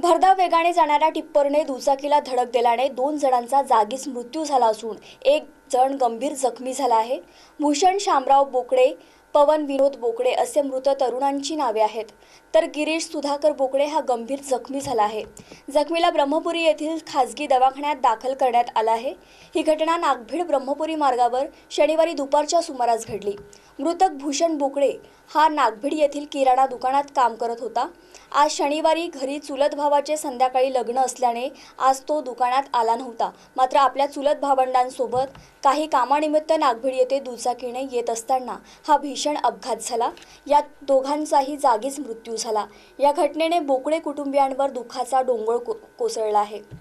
भरधाव वेगाने जाणाऱ्या टिप्परने दुचाकीला धडक दिल्याने दोन जणांचा जागीच मृत्यू झाला असून एक जण गंभीर जखमी झाला आहे भूषण शामराव बोकडे पवन विनोद बोकडे असे मृत तरुणांची नावे आहेत तर गिरीश सुधाकर बोकडे हा गंभीर जखमी झाला आहे जखमीला ब्रह्मपुरी येथील खासगी दवाखान्यात दाखल करण्यात आला आहे ही घटना नागभीड ब्रह्मपुरी मार्गावर शनिवारी दुपारच्या सुमारास घडली मृतक भूषण बोकडे हा नागभीड येथील किराणा दुकानात काम करत होता आज शनिवारी घरी चुलत भावाचे संध्याकाळी लग्न असल्याने आज तो दुकानात आला नव्हता मात्र आपल्या चुलत भावंडांसोबत काही कामानिमित्त नागभीड येथे दुचाकीने येत असताना हा भीषण अपघात झाला या दोघांचाही जागीच मृत्यू झाला या घटनेने बोकडे कुटुंबियांवर दुःखाचा डोंगर को कोसळला आहे